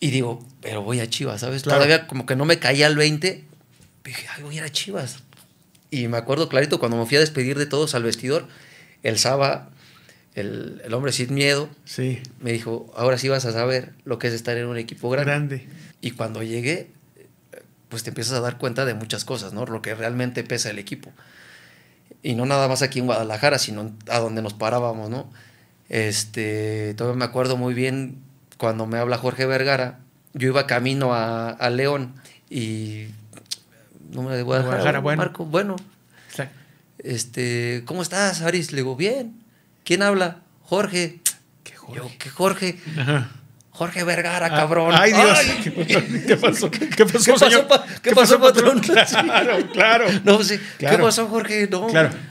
Y digo, pero voy a Chivas, ¿sabes? Todavía como que no me caía al 20. Dije, ay, voy a ir a Chivas. Y me acuerdo clarito cuando me fui a despedir de todos al vestidor, el Saba, el, el hombre sin miedo, sí. me dijo, ahora sí vas a saber lo que es estar en un equipo grande. grande. Y cuando llegué, pues te empiezas a dar cuenta de muchas cosas, ¿no? Lo que realmente pesa el equipo. Y no nada más aquí en Guadalajara, sino a donde nos parábamos, ¿no? Este, todavía me acuerdo muy bien cuando me habla Jorge Vergara, yo iba camino a, a León y no me debo Guadalajara, bueno. Marco, bueno. Este, ¿cómo estás, Aris? Le digo, bien. ¿Quién habla? Jorge. ¿Qué Jorge? Yo, ¿qué Jorge? Jorge Vergara, ah, cabrón. Ay, Dios. ¿Qué pasó? ¿Qué pasó, señor? ¿Qué pasó, patrón? Claro, claro. No, sí. ¿Qué pasó, Jorge? No. Claro.